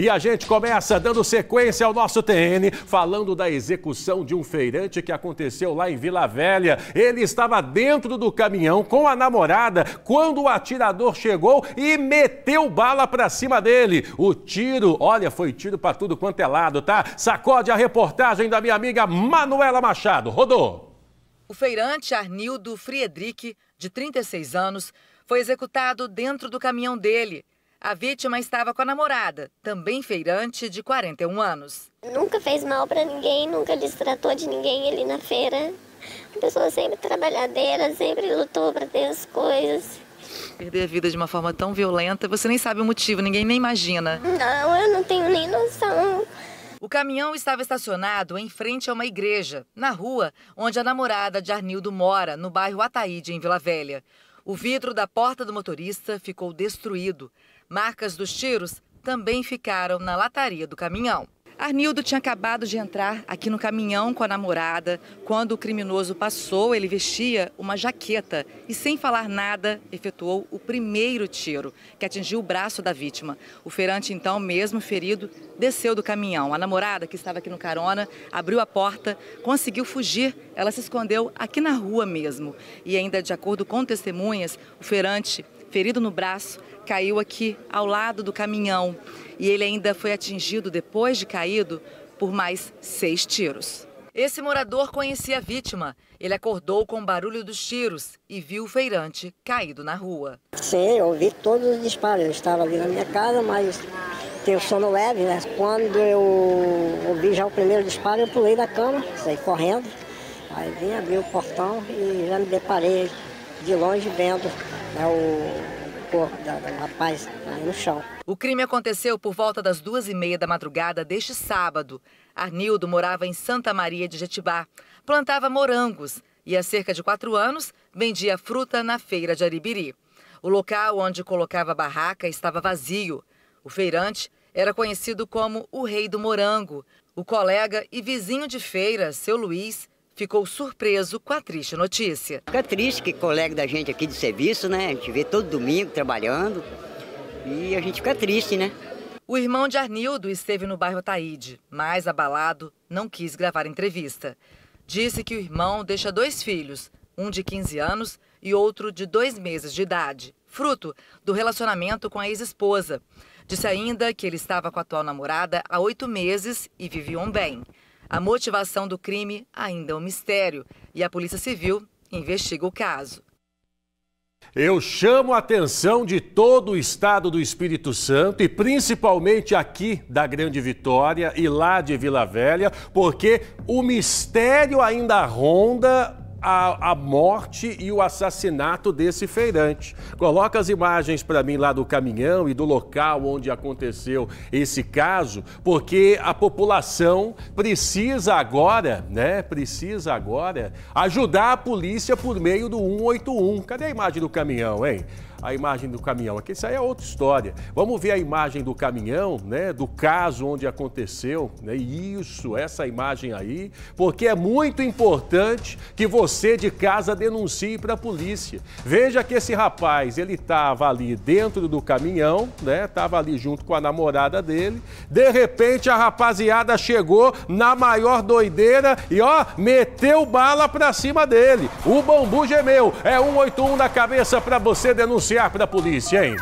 E a gente começa dando sequência ao nosso TN, falando da execução de um feirante que aconteceu lá em Vila Velha. Ele estava dentro do caminhão com a namorada quando o atirador chegou e meteu bala para cima dele. O tiro, olha, foi tiro para tudo quanto é lado, tá? Sacode a reportagem da minha amiga Manuela Machado. Rodou. O feirante Arnildo Friedrich, de 36 anos, foi executado dentro do caminhão dele. A vítima estava com a namorada, também feirante, de 41 anos. Nunca fez mal para ninguém, nunca destratou de ninguém ali na feira. A pessoa sempre trabalhadeira, sempre lutou para ter as coisas. Perder a vida de uma forma tão violenta, você nem sabe o motivo, ninguém nem imagina. Não, eu não tenho nem noção. O caminhão estava estacionado em frente a uma igreja, na rua onde a namorada de Arnildo mora, no bairro Ataíde, em Vila Velha. O vidro da porta do motorista ficou destruído. Marcas dos tiros também ficaram na lataria do caminhão. Arnildo tinha acabado de entrar aqui no caminhão com a namorada. Quando o criminoso passou, ele vestia uma jaqueta e, sem falar nada, efetuou o primeiro tiro, que atingiu o braço da vítima. O feirante, então, mesmo ferido, desceu do caminhão. A namorada, que estava aqui no carona, abriu a porta, conseguiu fugir. Ela se escondeu aqui na rua mesmo. E, ainda de acordo com testemunhas, o feirante ferido no braço, caiu aqui ao lado do caminhão. E ele ainda foi atingido, depois de caído, por mais seis tiros. Esse morador conhecia a vítima. Ele acordou com o barulho dos tiros e viu o feirante caído na rua. Sim, eu ouvi todos os disparos. Eu estava ali na minha casa, mas tenho sono leve, né? Quando eu ouvi já o primeiro disparo, eu pulei da cama, saí correndo. Aí vim abrir o portão e já me deparei de longe vendo é o corpo do rapaz aí no chão. O crime aconteceu por volta das duas e meia da madrugada deste sábado. Arnildo morava em Santa Maria de Jetibá, plantava morangos e há cerca de quatro anos vendia fruta na feira de Aribiri. O local onde colocava a barraca estava vazio. O feirante era conhecido como o Rei do Morango. O colega e vizinho de feira, seu Luiz, ficou surpreso com a triste notícia. Fica triste que colega da gente aqui de serviço, né? A gente vê todo domingo trabalhando e a gente fica triste, né? O irmão de Arnildo esteve no bairro Taíde, mas abalado, não quis gravar entrevista. Disse que o irmão deixa dois filhos, um de 15 anos e outro de dois meses de idade, fruto do relacionamento com a ex-esposa. Disse ainda que ele estava com a atual namorada há oito meses e viviam bem. A motivação do crime ainda é um mistério e a Polícia Civil investiga o caso. Eu chamo a atenção de todo o estado do Espírito Santo e principalmente aqui da Grande Vitória e lá de Vila Velha, porque o mistério ainda ronda a, a, morte e o assassinato desse feirante. Coloca as imagens para mim lá do caminhão e do local onde aconteceu esse caso, porque a população precisa agora, né? Precisa agora ajudar a polícia por meio do 181. Cadê a imagem do caminhão, hein? a imagem do caminhão. Aqui isso aí é outra história. Vamos ver a imagem do caminhão, né? Do caso onde aconteceu, né? Isso, essa imagem aí, porque é muito importante que você você de casa denuncie para a polícia. Veja que esse rapaz, ele estava ali dentro do caminhão, né? Tava ali junto com a namorada dele. De repente a rapaziada chegou na maior doideira e ó, meteu bala para cima dele. O bambu gemeu. É 181 na cabeça para você denunciar para a polícia, hein?